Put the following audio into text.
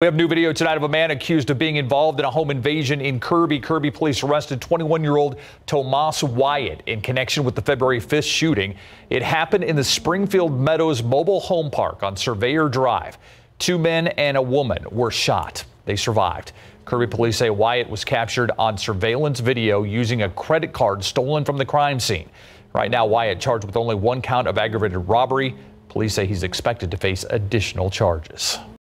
We have new video tonight of a man accused of being involved in a home invasion in Kirby. Kirby police arrested 21-year-old Tomas Wyatt in connection with the February 5th shooting. It happened in the Springfield Meadows Mobile Home Park on Surveyor Drive. Two men and a woman were shot. They survived. Kirby police say Wyatt was captured on surveillance video using a credit card stolen from the crime scene. Right now, Wyatt charged with only one count of aggravated robbery. Police say he's expected to face additional charges.